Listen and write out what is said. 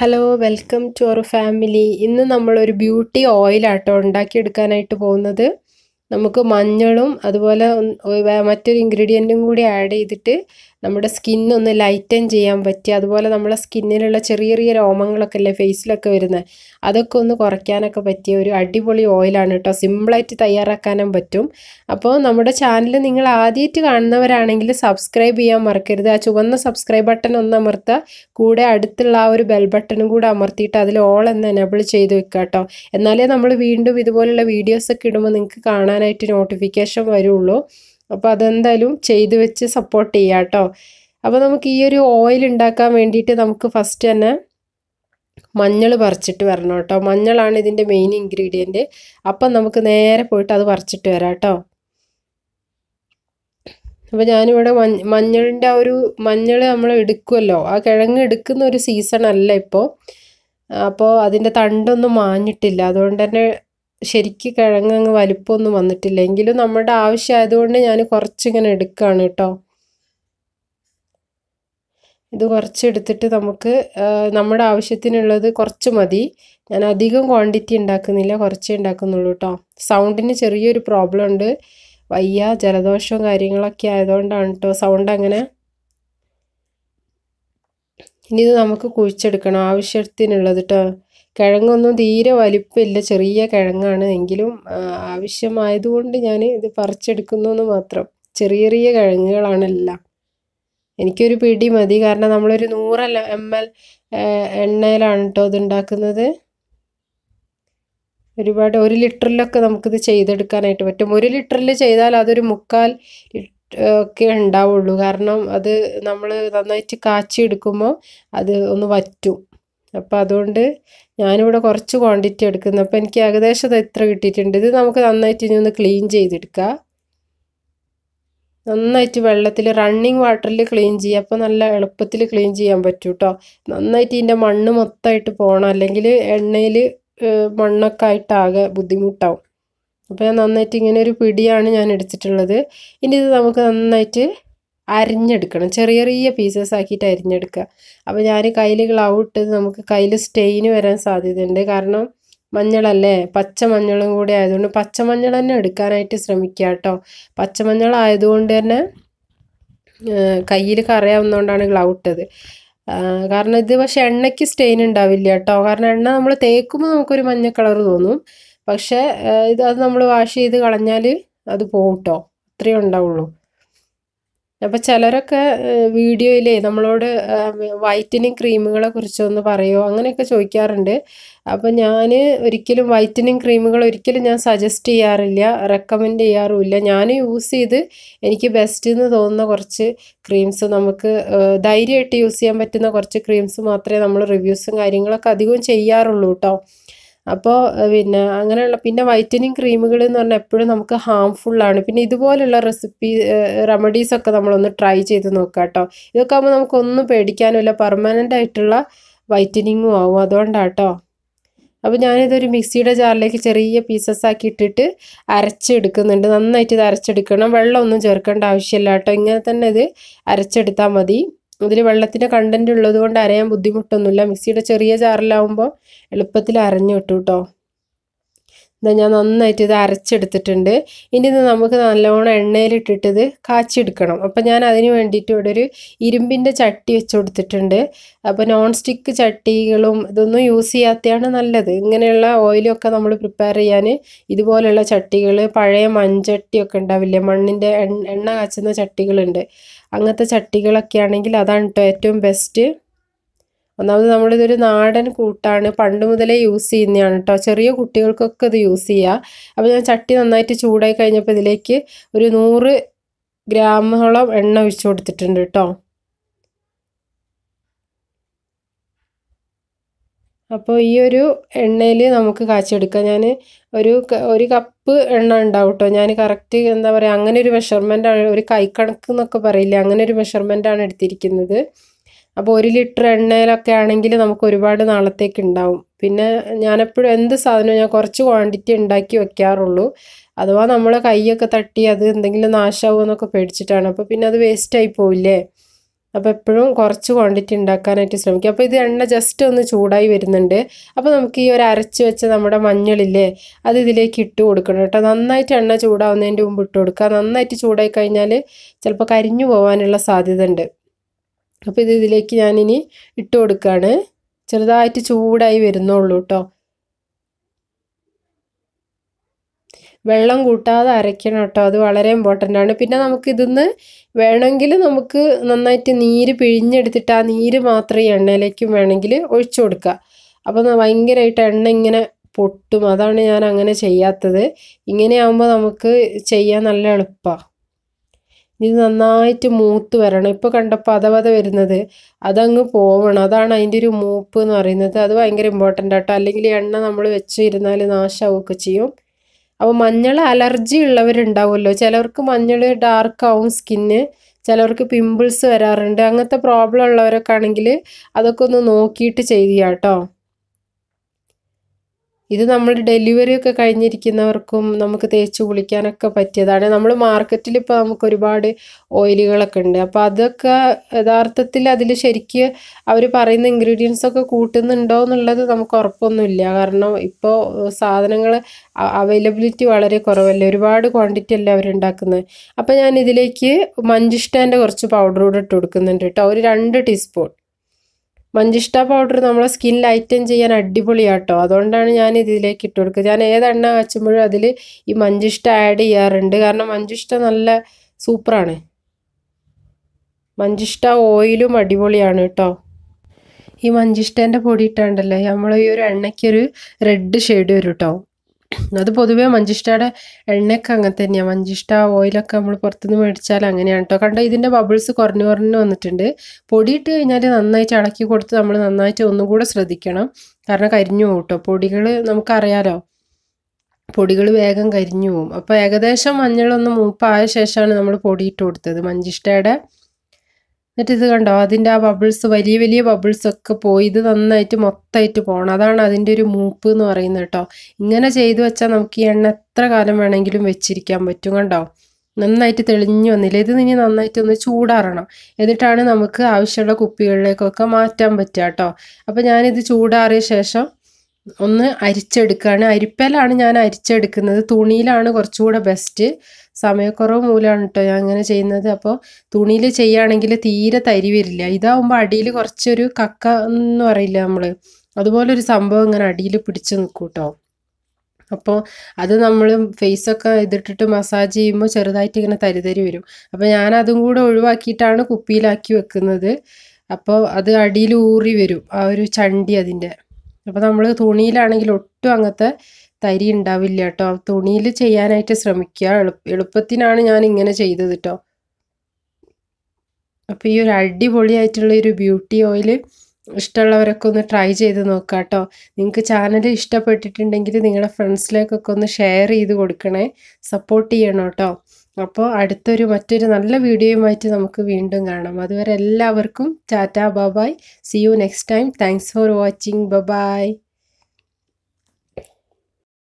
hello welcome to our family ഇന്ന് നമ്മളൊരു beauty ഓയിലാട്ടോ ഉണ്ടാക്കിയെടുക്കാനായിട്ട് പോകുന്നത് നമുക്ക് മഞ്ഞളും അതുപോലെ മറ്റൊരു ഇൻഗ്രീഡിയൻറ്റും കൂടി ആഡ് ചെയ്തിട്ട് നമ്മുടെ സ്കിന്നൊന്ന് ലൈറ്റൻ ചെയ്യാൻ പറ്റി അതുപോലെ നമ്മുടെ സ്കിന്നിലുള്ള ചെറിയ ചെറിയ രോമങ്ങളൊക്കെ അല്ലേ ഫേസിലൊക്കെ വരുന്നത് അതൊക്കെ ഒന്ന് കുറയ്ക്കാനൊക്കെ പറ്റിയ ഒരു അടിപൊളി ഓയിലാണ് കേട്ടോ സിമ്പിളായിട്ട് തയ്യാറാക്കാനും പറ്റും അപ്പോൾ നമ്മുടെ ചാനൽ നിങ്ങൾ ആദ്യമായിട്ട് കാണുന്നവരാണെങ്കിൽ സബ്സ്ക്രൈബ് ചെയ്യാൻ മറക്കരുത് ആ ചുവന്ന സബ്സ്ക്രൈബ് ബട്ടൺ ഒന്ന് അമർത്തുക കൂടെ അടുത്തുള്ള ആ ഒരു ബെൽ ബട്ടണും കൂടെ അമർത്തിയിട്ട് അതിൽ ഓൾ എന്ന് എനേബിൾ ചെയ്ത് വെക്കുക കേട്ടോ എന്നാലേ നമ്മൾ വീണ്ടും ഇതുപോലുള്ള വീഡിയോസൊക്കെ ഇടുമ്പോൾ നിങ്ങൾക്ക് കാണാനായിട്ട് നോട്ടിഫിക്കേഷൻ വരുള്ളൂ അപ്പോൾ അതെന്തായാലും ചെയ്തു വെച്ച് സപ്പോർട്ട് ചെയ്യാം കേട്ടോ അപ്പോൾ നമുക്ക് ഈ ഒരു ഓയിൽ ഉണ്ടാക്കാൻ വേണ്ടിയിട്ട് നമുക്ക് ഫസ്റ്റ് തന്നെ മഞ്ഞൾ പറിച്ചിട്ട് വരണം കേട്ടോ മഞ്ഞളാണ് ഇതിൻ്റെ മെയിൻ ഇൻഗ്രീഡിയൻറ്റ് അപ്പം നമുക്ക് നേരെ പോയിട്ട് അത് പറിച്ചിട്ട് വരാം കേട്ടോ അപ്പോൾ ഞാനിവിടെ മഞ്ഞ മഞ്ഞളിൻ്റെ ആ ഒരു മഞ്ഞൾ നമ്മൾ എടുക്കുമല്ലോ ആ കിഴങ്ങ് എടുക്കുന്ന ഒരു സീസൺ അല്ല ഇപ്പോൾ അപ്പോൾ അതിൻ്റെ തണ്ടൊന്നും മാഞ്ഞിട്ടില്ല അതുകൊണ്ട് തന്നെ ശരിക്ക് കിഴങ്ങങ്ങ് വലിപ്പമൊന്നും വന്നിട്ടില്ല എങ്കിലും നമ്മുടെ ആവശ്യമായതുകൊണ്ട് ഞാൻ കുറച്ചിങ്ങനെ എടുക്കുകയാണ് കേട്ടോ ഇത് കുറച്ച് എടുത്തിട്ട് നമുക്ക് നമ്മുടെ ആവശ്യത്തിനുള്ളത് കുറച്ച് മതി ഞാൻ അധികം ക്വാണ്ടിറ്റി ഉണ്ടാക്കുന്നില്ല കുറച്ചേ ഉണ്ടാക്കുന്നുള്ളൂ കേട്ടോ സൗണ്ടിന് ചെറിയൊരു പ്രോബ്ലം ഉണ്ട് വയ്യ ജലദോഷവും കാര്യങ്ങളൊക്കെ ആയതുകൊണ്ടാണ് കേട്ടോ സൗണ്ട് അങ്ങനെ ഇനി ഇത് നമുക്ക് കുഴിച്ചെടുക്കണം ആവശ്യത്തിനുള്ളത് കേട്ടോ കിഴങ്ങൊന്നും തീരെ വലിപ്പമില്ല ചെറിയ കിഴങ്ങാണ് എങ്കിലും ആവശ്യമായതുകൊണ്ട് ഞാൻ ഇത് പറിച്ചെടുക്കുന്നു എന്ന് മാത്രം ചെറിയ ചെറിയ കിഴങ്ങുകളാണെല്ലാം എനിക്കൊരു പിടി മതി കാരണം നമ്മളൊരു നൂറ് എം എൽ എണ്ണയിലാണ് കേട്ടോ ഇത് ഉണ്ടാക്കുന്നത് ഒരുപാട് ഒരു ലിറ്ററിലൊക്കെ നമുക്കിത് ചെയ്തെടുക്കാനായിട്ട് പറ്റും ഒരു ലിറ്ററിൽ ചെയ്താൽ അതൊരു മുക്കാൽ ഒക്കെ ഉണ്ടാവുള്ളൂ കാരണം അത് നമ്മൾ നന്നായിട്ട് കാച്ചിയെടുക്കുമ്പോൾ എടുക്കുമ്പോൾ അത് ഒന്ന് വറ്റും അപ്പോൾ അതുകൊണ്ട് ഞാനിവിടെ കുറച്ച് ക്വാണ്ടിറ്റി എടുക്കുന്നു അപ്പോൾ എനിക്ക് ഏകദേശം ഇത്ര കിട്ടിയിട്ടുണ്ട് ഇത് നമുക്ക് നന്നായിട്ട് ഇനി ഒന്ന് ക്ലീൻ ചെയ്തെടുക്കുക നന്നായിട്ട് വെള്ളത്തിൽ റണ്ണിങ് വാട്ടറിൽ ക്ലീൻ ചെയ്യുക അപ്പോൾ നല്ല എളുപ്പത്തിൽ ക്ലീൻ ചെയ്യാൻ പറ്റും കേട്ടോ നന്നായിട്ട് ഇതിൻ്റെ മണ്ണ് മൊത്തമായിട്ട് പോകണം അല്ലെങ്കിൽ എണ്ണയിൽ മണ്ണൊക്കെ ആയിട്ടാകെ ബുദ്ധിമുട്ടാവും അപ്പോൾ ഞാൻ നന്നായിട്ട് ഇങ്ങനെ ഒരു പിടിയാണ് ഞാൻ എടുത്തിട്ടുള്ളത് ഇനി ഇത് നമുക്ക് നന്നായിട്ട് അരിഞ്ഞെടുക്കണം ചെറിയ ചെറിയ പീസസ് ആക്കിയിട്ട് അരിഞ്ഞെടുക്കുക അപ്പോൾ ഞാൻ കയ്യിൽ ഗ്ലൗട്ട് ഇട്ടത് നമുക്ക് കയ്യിൽ സ്റ്റെയിന് വരാൻ സാധ്യതയുണ്ട് കാരണം മഞ്ഞളല്ലേ പച്ചമഞ്ഞളും കൂടി ആയതുകൊണ്ട് പച്ചമഞ്ഞൾ തന്നെ എടുക്കാനായിട്ട് ശ്രമിക്കുക കേട്ടോ പച്ചമഞ്ഞൾ ആയതുകൊണ്ട് തന്നെ കയ്യിൽ കറിയാവുന്നതുകൊണ്ടാണ് ഗ്ലൗട്ട് ഇട്ടത് കാരണം ഇത് പക്ഷേ എണ്ണയ്ക്ക് സ്റ്റെയിൻ ഉണ്ടാവില്ല കേട്ടോ കാരണം എണ്ണ നമ്മൾ തേക്കുമ്പോൾ നമുക്കൊരു മഞ്ഞ കളർ തോന്നും പക്ഷേ ഇത് അത് നമ്മൾ വാഷ് ചെയ്ത് കളഞ്ഞാൽ അത് പോകട്ടോ അത്രയേ ഉണ്ടാവുള്ളൂ അപ്പോൾ ചിലരൊക്കെ വീഡിയോയിലേ നമ്മളോട് വൈറ്റനിങ് ക്രീമുകളെ കുറിച്ചൊന്ന് പറയുമോ അങ്ങനെയൊക്കെ ചോദിക്കാറുണ്ട് അപ്പോൾ ഞാൻ ഒരിക്കലും വൈറ്റനിങ് ക്രീമുകൾ ഒരിക്കലും ഞാൻ സജസ്റ്റ് ചെയ്യാറില്ല റെക്കമെൻഡ് ചെയ്യാറുമില്ല ഞാൻ യൂസ് ചെയ്ത് എനിക്ക് ബെസ്റ്റ് എന്ന് തോന്നുന്ന കുറച്ച് ക്രീംസ് നമുക്ക് ധൈര്യമായിട്ട് യൂസ് ചെയ്യാൻ പറ്റുന്ന കുറച്ച് ക്രീംസ് മാത്രമേ നമ്മൾ റിവ്യൂസും കാര്യങ്ങളൊക്കെ അധികവും ചെയ്യാറുള്ളൂ കേട്ടോ അപ്പോൾ പിന്നെ അങ്ങനെയുള്ള പിന്നെ വൈറ്റനിങ് ക്രീമുകൾ എന്ന് പറഞ്ഞാൽ എപ്പോഴും നമുക്ക് ഹാംഫുള്ളാണ് പിന്നെ ഇതുപോലെയുള്ള റെസിപ്പി റെമഡീസൊക്കെ നമ്മളൊന്ന് ട്രൈ ചെയ്ത് നോക്കുക കേട്ടോ ഇതൊക്കെ ആകുമ്പോൾ നമുക്കൊന്നും പേടിക്കാനുമില്ല പെർമനൻ്റ് ആയിട്ടുള്ള വൈറ്റനിങ്ങും ആവും അതുകൊണ്ടാട്ടോ അപ്പോൾ ഞാനിതൊരു മിക്സിയുടെ ജാറിലേക്ക് ചെറിയ പീസസ് ആക്കി ഇട്ടിട്ട് അരച്ചെടുക്കുന്നുണ്ട് നന്നായിട്ട് ഇത് അരച്ചെടുക്കണം വെള്ളമൊന്നും ചേർക്കേണ്ട ആവശ്യമില്ല കേട്ടോ ഇങ്ങനെ തന്നെ ഇത് അരച്ചെടുത്താൽ മതി അതിൽ വെള്ളത്തിൻ്റെ കണ്ടൻറ്റ് ഉള്ളതുകൊണ്ട് അരയാൻ ബുദ്ധിമുട്ടൊന്നുമില്ല മിക്സിയുടെ ചെറിയ ചാറിലാവുമ്പോൾ എളുപ്പത്തിൽ അരഞ്ഞു വിട്ടു കേട്ടോ ഇതാ ഞാൻ നന്നായിട്ട് ഇത് അരച്ചെടുത്തിട്ടുണ്ട് ഇനി ഇത് നമുക്ക് നല്ലോണം എണ്ണയിലിട്ടിട്ടത് കാച്ചിയെടുക്കണം അപ്പോൾ ഞാൻ അതിന് വേണ്ടിയിട്ട് ഇവിടെ ഒരു ഇരുമ്പിൻ്റെ ചട്ടി വെച്ച് കൊടുത്തിട്ടുണ്ട് അപ്പോൾ നോൺ സ്റ്റിക്ക് ചട്ടികളും ഇതൊന്നും യൂസ് ചെയ്യാത്തതാണ് നല്ലത് ഇങ്ങനെയുള്ള ഓയിലൊക്കെ നമ്മൾ പ്രിപ്പയർ ചെയ്യാൻ ഇതുപോലെയുള്ള ചട്ടികൾ പഴയ മൺചട്ടിയൊക്കെ ഉണ്ടാവില്ലേ മണ്ണിൻ്റെ എണ്ണ കാച്ചുന്ന ചട്ടികളുണ്ട് അങ്ങനത്തെ ചട്ടികളൊക്കെ ആണെങ്കിൽ അതാണ് കേട്ടോ ഏറ്റവും ബെസ്റ്റ് ഒന്നാമത് നമ്മളിതൊരു നാടൻ കൂട്ടാണ് പണ്ട് മുതലേ യൂസ് ചെയ്യുന്നതാണ് കേട്ടോ ചെറിയ കുട്ടികൾക്കൊക്കെ ഇത് യൂസ് ചെയ്യുക അപ്പോൾ ഞാൻ ചട്ടി നന്നായിട്ട് ചൂടായി കഴിഞ്ഞപ്പോൾ ഇതിലേക്ക് ഒരു നൂറ് ഗ്രാമോളം എണ്ണ ഒഴിച്ചു കൊടുത്തിട്ടുണ്ട് കേട്ടോ അപ്പോൾ ഈ ഒരു എണ്ണയിൽ നമുക്ക് കാച്ചെടുക്കാം ഞാൻ ഒരു ഒരു കപ്പ് എണ്ണ ഉണ്ടാവും കേട്ടോ ഞാൻ കറക്റ്റ് എന്താ പറയുക അങ്ങനെ ഒരു മെഷർമെൻറ്റാണ് ഒരു കൈക്കണക്ക് എന്നൊക്കെ പറയില്ല അങ്ങനെ ഒരു മെഷർമെൻറ്റാണ് എടുത്തിരിക്കുന്നത് അപ്പോൾ ഒരു ലിറ്റർ എണ്ണയിലൊക്കെ ആണെങ്കിൽ നമുക്ക് ഒരുപാട് നാളത്തേക്ക് ഉണ്ടാവും പിന്നെ ഞാനെപ്പോഴും എന്ത് സാധനവും ഞാൻ കുറച്ച് ക്വാണ്ടിറ്റി ഉണ്ടാക്കി വെക്കാറുള്ളൂ അഥവാ നമ്മളെ കൈയൊക്കെ തട്ടി അത് എന്തെങ്കിലും നാശമാവുമെന്നൊക്കെ പേടിച്ചിട്ടാണ് അപ്പോൾ പിന്നെ അത് വേസ്റ്റായി പോവില്ലേ അപ്പോൾ എപ്പോഴും കുറച്ച് ക്വാണ്ടിറ്റി ഉണ്ടാക്കാനായിട്ട് ശ്രമിക്കുക അപ്പോൾ ഇത് എണ്ണ ജസ്റ്റ് ഒന്ന് ചൂടായി വരുന്നുണ്ട് അപ്പോൾ നമുക്ക് ഈ ഒരു അരച്ച് വെച്ച നമ്മുടെ മഞ്ഞളില്ലേ അത് ഇതിലേക്ക് ഇട്ട് കൊടുക്കണം കേട്ടോ നന്നായിട്ട് എണ്ണ ചൂടാവുന്നതിൻ്റെ മുമ്പ് ഇട്ട് കൊടുക്കുക നന്നായിട്ട് ചൂടായി കഴിഞ്ഞാൽ ചിലപ്പോൾ കരിഞ്ഞു പോകാനുള്ള സാധ്യത ഉണ്ട് അപ്പോൾ ഇത് ഇതിലേക്ക് ഞാനിനി ഇട്ട് കൊടുക്കുകയാണ് ചെറുതായിട്ട് ചൂടായി വരുന്നുള്ളൂ കേട്ടോ വെള്ളം കൂട്ടാതെ അരയ്ക്കണം കേട്ടോ അത് വളരെ ഇമ്പോർട്ടൻ്റ് ആണ് പിന്നെ നമുക്ക് ഇതിന്ന് വേണമെങ്കിൽ നമുക്ക് നന്നായിട്ട് നീര് പിഴിഞ്ഞെടുത്തിട്ട് ആ നീര് മാത്രം ഈ എണ്ണയിലേക്കും വേണമെങ്കിൽ ഒഴിച്ചു കൊടുക്കുക അപ്പോൾ ഭയങ്കരമായിട്ട് എണ്ണ ഇങ്ങനെ പൊട്ടും അതാണ് ഞാൻ അങ്ങനെ ചെയ്യാത്തത് ഇങ്ങനെയാകുമ്പോൾ നമുക്ക് ചെയ്യാൻ നല്ല എളുപ്പമാണ് ഇത് നന്നായിട്ട് മൂത്ത് വരണം ഇപ്പോൾ കണ്ടപ്പോൾ അതവത വരുന്നത് അതങ്ങ് പോവണം അതാണ് അതിൻ്റെ ഒരു മൂപ്പ് എന്ന് പറയുന്നത് അത് ഭയങ്കര ഇമ്പോർട്ടൻ്റ് ആട്ടോ അല്ലെങ്കിൽ എണ്ണ നമ്മൾ വെച്ചിരുന്നാൽ നാശമാവുകയൊക്കെ ചെയ്യും അപ്പോൾ മഞ്ഞൾ അലർജി ഉള്ളവരുണ്ടാവുമല്ലോ ചിലവർക്ക് മഞ്ഞൾ ഡാർക്ക് ആവും സ്കിന്ന് ചിലവർക്ക് പിമ്പിൾസ് വരാറുണ്ട് അങ്ങനത്തെ പ്രോബ്ലം ഉള്ളവരൊക്കെ ആണെങ്കിൽ അതൊക്കെ ഒന്ന് നോക്കിയിട്ട് ചെയ്യുക കേട്ടോ ഇത് നമ്മൾ ഡെലിവറി ഒക്കെ കഴിഞ്ഞിരിക്കുന്നവർക്കും നമുക്ക് തേച്ച് കുളിക്കാനൊക്കെ പറ്റിയതാണ് നമ്മൾ മാർക്കറ്റിൽ ഇപ്പോൾ നമുക്ക് ഒരുപാട് ഓയിലുകളൊക്കെ ഉണ്ട് അപ്പോൾ അതൊക്കെ യഥാർത്ഥത്തിൽ അതിൽ ശരിക്ക് അവർ പറയുന്ന ഇൻഗ്രീഡിയൻസ് ഒക്കെ കൂട്ടുന്നുണ്ടോ എന്നുള്ളത് നമുക്ക് ഉറപ്പൊന്നുമില്ല കാരണം ഇപ്പോൾ സാധനങ്ങൾ അവൈലബിലിറ്റി വളരെ കുറവല്ലേ ഒരുപാട് ക്വാണ്ടിറ്റി അല്ലേ അവരുണ്ടാക്കുന്നത് അപ്പോൾ ഞാൻ ഇതിലേക്ക് മഞ്ചിഷ്ടാൻ്റെ കുറച്ച് പൗഡർ കൂടെ ഇട്ട് കൊടുക്കുന്നുണ്ട് കേട്ടോ ഒരു രണ്ട് ടീസ്പൂൺ മഞ്ചിഷ്ട പൗഡർ നമ്മളെ സ്കിൻ ലൈറ്റൻ ചെയ്യാൻ അടിപൊളിയാട്ടോ അതുകൊണ്ടാണ് ഞാൻ ഇതിലേക്ക് ഇട്ട് കൊടുക്കുക ഞാൻ ഏതെണ്ണ കാച്ചുമ്പോഴും അതിൽ ഈ മഞ്ചിഷ്ട ആഡ് ചെയ്യാറുണ്ട് കാരണം മഞ്ചിഷ്ട നല്ല സൂപ്പറാണ് മഞ്ചിഷ്ട ഓയിലും അടിപൊളിയാണ് കേട്ടോ ഈ മഞ്ചിഷ്ടേൻ്റെ പൊടി ഇട്ടാണ്ടല്ലേ നമ്മൾ ഈ ഒരു എണ്ണയ്ക്കൊരു റെഡ് ഷെയ്ഡ് വരും കേട്ടോ അത് പൊതുവേ മഞ്ചിഷ്ടയുടെ എണ്ണയൊക്കെ അങ്ങനെ തന്നെയാണ് മഞ്ചിഷ്ട ഓയിലൊക്കെ നമ്മൾ പുറത്തുനിന്ന് മേടിച്ചാൽ അങ്ങനെയാണ് കേട്ടോ കണ്ടോ ഇതിൻ്റെ ബബിൾസ് കുറഞ്ഞു കുറഞ്ഞു വന്നിട്ടുണ്ട് പൊടിയിട്ട് കഴിഞ്ഞാൽ നന്നായിട്ട് ഇളക്കി കൊടുത്ത് നമ്മൾ നന്നായിട്ട് ഒന്നുകൂടെ ശ്രദ്ധിക്കണം കാരണം കരിഞ്ഞു പോകും കേട്ടോ പൊടികൾ നമുക്കറിയാലോ പൊടികൾ വേഗം കരിഞ്ഞു പോകും അപ്പോൾ ഏകദേശം മഞ്ഞളൊന്ന് മൂപ്പായ ശേഷമാണ് നമ്മൾ പൊടിയിട്ട് കൊടുത്തത് മഞ്ചിഷ്ടയുടെ എന്നിട്ട് ഇത് കണ്ടോ അതിൻ്റെ ആ ബബിൾസ് വലിയ വലിയ ബബിൾസ് ഒക്കെ പോയി ഇത് നന്നായിട്ട് മൊത്തമായിട്ട് പോകണം അതാണ് അതിൻ്റെ ഒരു മൂപ്പ് എന്ന് പറയുന്നത് കേട്ടോ ഇങ്ങനെ ചെയ്തു വെച്ചാൽ നമുക്ക് ഈ എണ്ണ എത്ര കാലം വേണമെങ്കിലും വെച്ചിരിക്കാൻ പറ്റും കണ്ടോ നന്നായിട്ട് തെളിഞ്ഞു വന്നില്ല ഇത് ഇനി നന്നായിട്ട് ഒന്ന് ചൂടാറണം എന്നിട്ടാണ് നമുക്ക് ആവശ്യമുള്ള കുപ്പികളിലേക്കൊക്കെ മാറ്റാൻ പറ്റുക കേട്ടോ അപ്പോൾ ഞാനിത് ചൂടാറിയ ശേഷം ഒന്ന് അരിച്ചെടുക്കുകയാണ് അരിപ്പയിലാണ് ഞാൻ അരിച്ചെടുക്കുന്നത് തുണിയിലാണ് കുറച്ചുകൂടെ ബെസ്റ്റ് സമയക്കുറവ് മൂലമാണ് കേട്ടോ ഞാൻ അങ്ങനെ ചെയ്യുന്നത് അപ്പോൾ തുണിയിൽ ചെയ്യുകയാണെങ്കിൽ തീരെ തരി വരില്ല ഇതാവുമ്പോൾ അടിയിൽ കുറച്ചൊരു കക്ക എന്ന് പറയില്ല നമ്മൾ അതുപോലെ ഒരു സംഭവം ഇങ്ങനെ അടിയിൽ പിടിച്ചു നിൽക്കും കേട്ടോ അപ്പോൾ അത് നമ്മൾ ഫേസൊക്കെ ഇതിട്ടിട്ട് മസാജ് ചെയ്യുമ്പോൾ ചെറുതായിട്ട് ഇങ്ങനെ തരിതരി വരും അപ്പോൾ ഞാൻ അതും കൂടെ ഒഴിവാക്കിയിട്ടാണ് കുപ്പിയിലാക്കി വെക്കുന്നത് അപ്പോൾ അത് അടിയിൽ ഊറി വരും ആ ഒരു ചണ്ടി അതിൻ്റെ അപ്പോൾ നമ്മൾ തുണിയിലാണെങ്കിൽ ഒട്ടും അങ്ങനത്തെ തരി ഉണ്ടാവില്ല കേട്ടോ തുണിയിൽ ചെയ്യാനായിട്ട് ശ്രമിക്കുക എളുപ്പത്തിനാണ് ഞാൻ ഇങ്ങനെ ചെയ്തത് കേട്ടോ അപ്പോൾ ഈ ഒരു അടിപൊളിയായിട്ടുള്ള ഒരു ബ്യൂട്ടി ഓയിൽ ഇഷ്ടമുള്ളവരൊക്കെ ഒന്ന് ട്രൈ ചെയ്ത് നോക്കുക കേട്ടോ നിങ്ങൾക്ക് ചാനൽ ഇഷ്ടപ്പെട്ടിട്ടുണ്ടെങ്കിൽ നിങ്ങളുടെ ഫ്രണ്ട്സിലേക്കൊക്കെ ഒന്ന് ഷെയർ ചെയ്ത് കൊടുക്കണേ സപ്പോർട്ട് ചെയ്യണം കേട്ടോ അപ്പോൾ അടുത്തൊരു മറ്റൊരു നല്ല വീഡിയോയുമായിട്ട് നമുക്ക് വീണ്ടും കാണാം അതുവരെ എല്ലാവർക്കും tata bye bye see you next time thanks for watching bye-bye